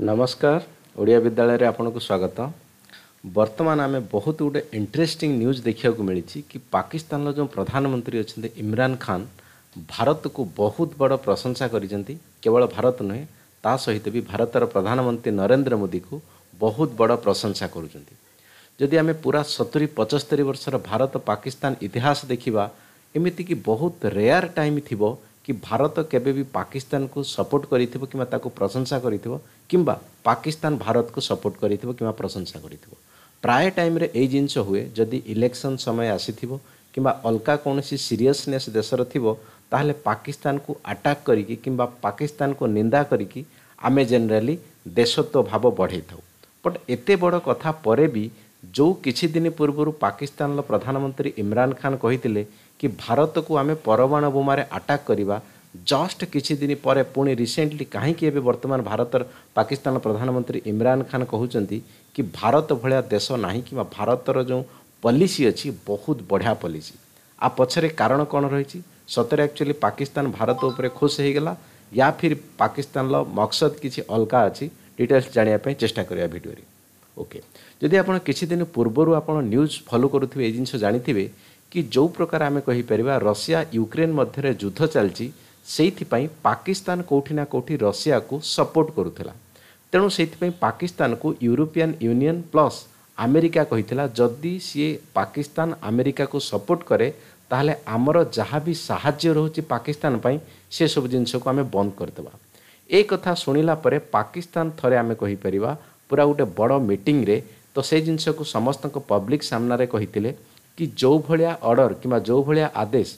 नमस्कार ओडिया विद्यालय आपन को स्वागत वर्तमान आम बहुत गुटे इंटरेस्टिंग न्यूज देखा मिली कि पाकिस्तान जो प्रधानमंत्री अच्छा इम्रान खान भारत को बहुत बड़ प्रशंसा करवल भारत नुहे ता सहित भी भारत प्रधानमंत्री नरेन्द्र मोदी को बहुत बड़ प्रशंसा करदी आम पूरा सतुरी पचस्तरी वर्षर भारत पाकिस्तान इतिहास देखा एमती कि बहुत रेयर टाइम थी कि ଭାରତ କେବେ ବି ପାକିସ୍ତାନକୁ ସପୋର୍ଟ କରିଥିବ କିମ୍ବା ତାକୁ ପ୍ରଶଂସା କରିଥିବ କିମ୍ବା ପାକିସ୍ତାନ ଭାରତକୁ ସପୋର୍ଟ କରିଥିବ କିମ୍ବା ପ୍ରଶଂସା କରିଥିବ ପ୍ରାୟ ଟାଇମ୍ରେ ଏଇ ଜିନିଷ ହୁଏ ଯଦି ଇଲେକ୍ସନ୍ ସମୟ ଆସିଥିବ କିମ୍ବା ଅଲଗା କୌଣସି ସିରିୟସନେସ୍ ଦେଶର ଥିବ ତାହେଲେ ପାକିସ୍ତାନକୁ ଆଟାକ୍ କରିକି କିମ୍ବା ପାକିସ୍ତାନକୁ ନିନ୍ଦା କରିକି ଆମେ ଜେନେରାଲି ଦେଶତ୍ୱ ଭାବ ବଢ଼େଇଥାଉ ବଟ୍ ଏତେ ବଡ଼ କଥା ପରେ ବି ଯେଉଁ କିଛି ଦିନ ପୂର୍ବରୁ ପାକିସ୍ତାନର ପ୍ରଧାନମନ୍ତ୍ରୀ ଇମ୍ରାନ ଖାନ କହିଥିଲେ କି ଭାରତକୁ ଆମେ ପରମାଣୁ ବୋମାରେ ଆଟାକ୍ କରିବା ଜଷ୍ଟ କିଛି ଦିନ ପରେ ପୁଣି ରିସେଣ୍ଟଲି କାହିଁକି ଏବେ ବର୍ତ୍ତମାନ ଭାରତର ପାକିସ୍ତାନ ପ୍ରଧାନମନ୍ତ୍ରୀ ଇମ୍ରାନ ଖାନ କହୁଛନ୍ତି କି ଭାରତ ଭଳିଆ ଦେଶ ନାହିଁ କିମ୍ବା ଭାରତର ଯେଉଁ ପଲିସି ଅଛି ବହୁତ ବଢ଼ିଆ ପଲିସି ଆ ପଛରେ କାରଣ କ'ଣ ରହିଛି ସତରେ ଆକ୍ଚୁଆଲି ପାକିସ୍ତାନ ଭାରତ ଉପରେ ଖୁସ୍ ହୋଇଗଲା ୟା ଫିର୍ ପାକିସ୍ତାନର ମକସଦ କିଛି ଅଲଗା ଅଛି ଡିଟେଲ୍ସ ଜାଣିବା ପାଇଁ ଚେଷ୍ଟା କରିବା ଭିଡ଼ିଓରେ ଓକେ ଯଦି ଆପଣ କିଛି ଦିନ ପୂର୍ବରୁ ଆପଣ ନ୍ୟୁଜ୍ ଫଲୋ କରୁଥିବେ ଏ ଜିନିଷ ଜାଣିଥିବେ କି ଯେଉଁ ପ୍ରକାର ଆମେ କହିପାରିବା ରଷିଆ ୟୁକ୍ରେନ୍ ମଧ୍ୟରେ ଯୁଦ୍ଧ ଚାଲିଛି ସେଇଥିପାଇଁ ପାକିସ୍ତାନ କେଉଁଠି ନା କେଉଁଠି ରଷିଆକୁ ସପୋର୍ଟ କରୁଥିଲା ତେଣୁ ସେଇଥିପାଇଁ ପାକିସ୍ତାନକୁ ୟୁରୋପିଆନ୍ ୟୁନିଅନ୍ ପ୍ଲସ୍ ଆମେରିକା କହିଥିଲା ଯଦି ସିଏ ପାକିସ୍ତାନ ଆମେରିକାକୁ ସପୋର୍ଟ କରେ ତାହେଲେ ଆମର ଯାହା ବି ସାହାଯ୍ୟ ରହୁଛି ପାକିସ୍ତାନ ପାଇଁ ସେସବୁ ଜିନିଷକୁ ଆମେ ବନ୍ଦ କରିଦେବା ଏ କଥା ଶୁଣିଲା ପରେ ପାକିସ୍ତାନ ଥରେ ଆମେ କହିପାରିବା ପୁରା ଗୋଟେ ବଡ଼ ମିଟିଂରେ ତ ସେ ଜିନିଷକୁ ସମସ୍ତଙ୍କ ପବ୍ଲିକ୍ ସାମ୍ନାରେ କହିଥିଲେ କି ଯେଉଁଭଳିଆ ଅର୍ଡ଼ର କିମ୍ବା ଯେଉଁଭଳିଆ ଆଦେଶ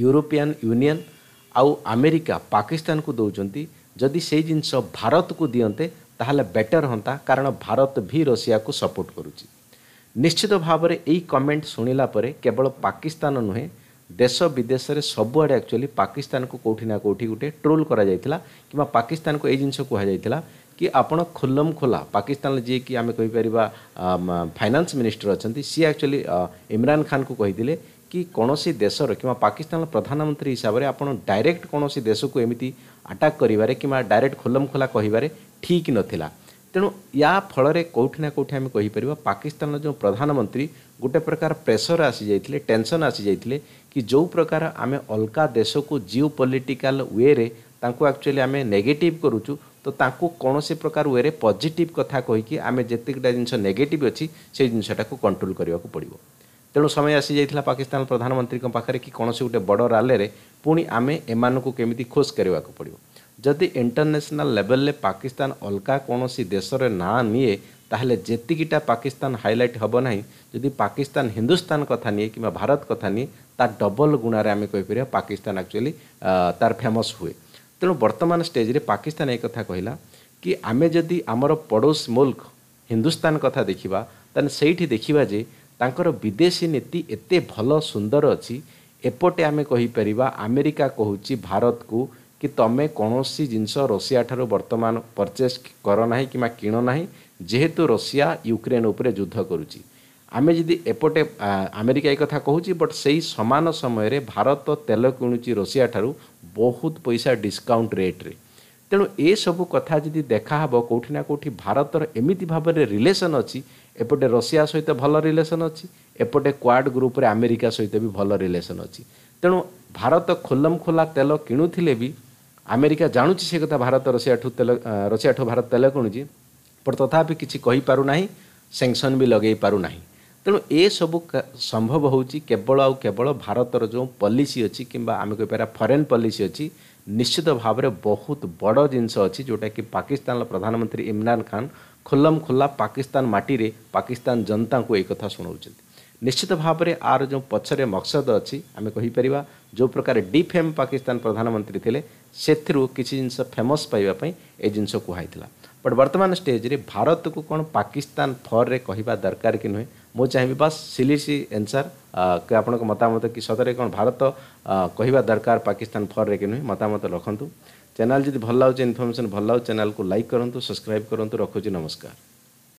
ୟୁରୋପିଆନ୍ ୟୁନିଅନ୍ ଆଉ ଆମେରିକା ପାକିସ୍ତାନକୁ ଦେଉଛନ୍ତି ଯଦି ସେଇ ଜିନିଷ ଭାରତକୁ ଦିଅନ୍ତେ ତାହେଲେ ବେଟର୍ ହୁଅନ୍ତା କାରଣ ଭାରତ ବି ରଷିଆକୁ ସପୋର୍ଟ କରୁଛି ନିଶ୍ଚିତ ଭାବରେ ଏଇ କମେଣ୍ଟ ଶୁଣିଲା ପରେ କେବଳ ପାକିସ୍ତାନ ନୁହେଁ ଦେଶ ବିଦେଶରେ ସବୁଆଡ଼େ ଆକ୍ଚୁଆଲି ପାକିସ୍ତାନକୁ କେଉଁଠି ନା କେଉଁଠି ଗୋଟେ ଟ୍ରୋଲ୍ କରାଯାଇଥିଲା କିମ୍ବା ପାକିସ୍ତାନକୁ ଏଇ ଜିନିଷ କୁହାଯାଇଥିଲା କି ଆପଣ ଖୋଲମ ଖୋଲା ପାକିସ୍ତାନର ଯିଏକି ଆମେ କହିପାରିବା ଫାଇନାନ୍ସ ମିନିଷ୍ଟର ଅଛନ୍ତି ସିଏ ଆକ୍ଚୁଆଲି ଇମ୍ରାନ ଖାନକୁ କହିଥିଲେ କି କୌଣସି ଦେଶର କିମ୍ବା ପାକିସ୍ତାନର ପ୍ରଧାନମନ୍ତ୍ରୀ ହିସାବରେ ଆପଣ ଡାଇରେକ୍ଟ କୌଣସି ଦେଶକୁ ଏମିତି ଆଟାକ୍ କରିବାରେ କିମ୍ବା ଡାଇରେକ୍ଟ ଖୋଲମ ଖୋଲା କହିବାରେ ଠିକ୍ ନଥିଲା ତେଣୁ ୟା ଫଳରେ କେଉଁଠି ନା କେଉଁଠି ଆମେ କହିପାରିବା ପାକିସ୍ତାନର ଯେଉଁ ପ୍ରଧାନମନ୍ତ୍ରୀ ଗୋଟେ ପ୍ରକାର ପ୍ରେସର ଆସିଯାଇଥିଲେ ଟେନସନ୍ ଆସିଯାଇଥିଲେ କି ଯେଉଁ ପ୍ରକାର ଆମେ ଅଲଗା ଦେଶକୁ ଜିଓ ପଲିଟିକାଲ ୱେରେ ତାଙ୍କୁ ଆକ୍ଚୁଆଲି ଆମେ ନେଗେଟିଭ୍ କରୁଛୁ ତ ତାଙ୍କୁ କୌଣସି ପ୍ରକାର ୱେରେ ପଜିଟିଭ୍ କଥା କହିକି ଆମେ ଯେତିକିଟା ଜିନିଷ ନେଗେଟିଭ୍ ଅଛି ସେଇ ଜିନିଷଟାକୁ କଣ୍ଟ୍ରୋଲ କରିବାକୁ ପଡ଼ିବ ତେଣୁ ସମୟ ଆସିଯାଇଥିଲା ପାକିସ୍ତାନ ପ୍ରଧାନମନ୍ତ୍ରୀଙ୍କ ପାଖରେ କି କୌଣସି ଗୋଟେ ବଡ଼ ରାଲିରେ ପୁଣି ଆମେ ଏମାନଙ୍କୁ କେମିତି ଖୁସ୍ କରିବାକୁ ପଡ଼ିବ ଯଦି ଇଣ୍ଟରନ୍ୟାସନାଲ୍ ଲେଭେଲ୍ରେ ପାକିସ୍ତାନ ଅଲଗା କୌଣସି ଦେଶରେ ନାଁ ନିଏ ତାହେଲେ ଯେତିକିଟା ପାକିସ୍ତାନ ହାଇଲାଇଟ୍ ହେବ ନାହିଁ ଯଦି ପାକିସ୍ତାନ ହିନ୍ଦୁସ୍ତାନ କଥା ନିଏ କିମ୍ବା ଭାରତ କଥା ନିଏ ତା ଡବଲ୍ ଗୁଣାରେ ଆମେ କହିପାରିବା ପାକିସ୍ତାନ ଆକ୍ଚୁଆଲି ତାର ଫେମସ୍ ହୁଏ ତେଣୁ ବର୍ତ୍ତମାନ ଷ୍ଟେଜ୍ରେ ପାକିସ୍ତାନ ଏ କଥା କହିଲା କି ଆମେ ଯଦି ଆମର ପଡ଼ୋଶ ମୁଲ୍କ ହିନ୍ଦୁସ୍ତାନ କଥା ଦେଖିବା ତାହେଲେ ସେଇଠି ଦେଖିବା ଯେ ତାଙ୍କର ବିଦେଶୀ ନୀତି ଏତେ ଭଲ ସୁନ୍ଦର ଅଛି ଏପଟେ ଆମେ କହିପାରିବା ଆମେରିକା କହୁଛି ଭାରତକୁ କି ତୁମେ କୌଣସି ଜିନିଷ ରଷିଆ ଠାରୁ ବର୍ତ୍ତମାନ ପରଚେସ୍ କର ନାହିଁ କିମ୍ବା କିଣ ନାହିଁ ଯେହେତୁ ରଷିଆ ୟୁକ୍ରେନ୍ ଉପରେ ଯୁଦ୍ଧ କରୁଛି ଆମେ ଯଦି ଏପଟେ ଆମେରିକା ଏ କଥା କହୁଛି ବଟ୍ ସେଇ ସମାନ ସମୟରେ ଭାରତ ତେଲ କିଣୁଛି ରୁଷିଆ ଠାରୁ ବହୁତ ପଇସା ଡିସ୍କାଉଣ୍ଟ ରେଟ୍ରେ ତେଣୁ ଏସବୁ କଥା ଯଦି ଦେଖାହେବ କେଉଁଠି ନା କେଉଁଠି ଭାରତର ଏମିତି ଭାବରେ ରିଲେସନ୍ ଅଛି ଏପଟେ ରୁଷିଆ ସହିତ ଭଲ ରିଲେସନ୍ ଅଛି ଏପଟେ କ୍ୱାଡ଼ ଗ୍ରୁପ୍ରେ ଆମେରିକା ସହିତ ବି ଭଲ ରିଲେସନ୍ ଅଛି ତେଣୁ ଭାରତ ଖୋଲମ ଖୋଲା ତେଲ କିଣୁଥିଲେ ବି ଆମେରିକା ଜାଣୁଛି ସେ କଥା ଭାରତ ରୁଷିଆଠୁ ତେଲ ରୁଷିଆଠୁ ଭାରତ ତେଲ କିଣୁଛି ବଟ୍ ତଥାପି କିଛି କହିପାରୁନାହିଁ ସେଙ୍କସନ୍ ବି ଲଗାଇ ପାରୁନାହିଁ ତେଣୁ ଏସବୁ ସମ୍ଭବ ହେଉଛି କେବଳ ଆଉ କେବଳ ଭାରତର ଯେଉଁ ପଲିସି ଅଛି କିମ୍ବା ଆମେ କହିପାରିବା ଫରେନ୍ ପଲିସି ଅଛି ନିଶ୍ଚିତ ଭାବରେ ବହୁତ ବଡ଼ ଜିନିଷ ଅଛି ଯେଉଁଟାକି ପାକିସ୍ତାନର ପ୍ରଧାନମନ୍ତ୍ରୀ ଇମ୍ରାନ୍ ଖାନ୍ ଖୋଲମ ଖୋଲା ପାକିସ୍ତାନ ମାଟିରେ ପାକିସ୍ତାନ ଜନତାଙ୍କୁ ଏହି କଥା ଶୁଣାଉଛନ୍ତି ନିଶ୍ଚିତ ଭାବରେ ଆର ଯେଉଁ ପଛରେ ମକସଦ ଅଛି ଆମେ କହିପାରିବା ଯେଉଁ ପ୍ରକାର ଡିଫେମ୍ ପାକିସ୍ତାନ ପ୍ରଧାନମନ୍ତ୍ରୀ ଥିଲେ ସେଥିରୁ କିଛି ଜିନିଷ ଫେମସ୍ ପାଇବା ପାଇଁ ଏ ଜିନିଷ କୁହାଇଥିଲା ବଟ୍ ବର୍ତ୍ତମାନ ଷ୍ଟେଜ୍ରେ ଭାରତକୁ କ'ଣ ପାକିସ୍ତାନ ଫର୍ରେ କହିବା ଦରକାର କି ନୁହେଁ ମୁଁ ଚାହିଁବି ବାସ୍ ସିଲିସି ଏନ୍ସାର୍ ଆପଣଙ୍କ ମତାମତ କି ସତରେ କ'ଣ ଭାରତ କହିବା ଦରକାର ପାକିସ୍ତାନ ଫର୍ରେ କି ନୁହେଁ ମତାମତ ରଖନ୍ତୁ ଚ୍ୟାନେଲ୍ ଯଦି ଭଲ ଲାଗୁଛି ଇନଫର୍ମେସନ୍ ଭଲ ଲାଗୁଛି ଚ୍ୟାନେଲ୍କୁ ଲାଇକ୍ କରନ୍ତୁ ସବସ୍କ୍ରାଇବ୍ କରନ୍ତୁ ରଖୁଛି ନମସ୍କାର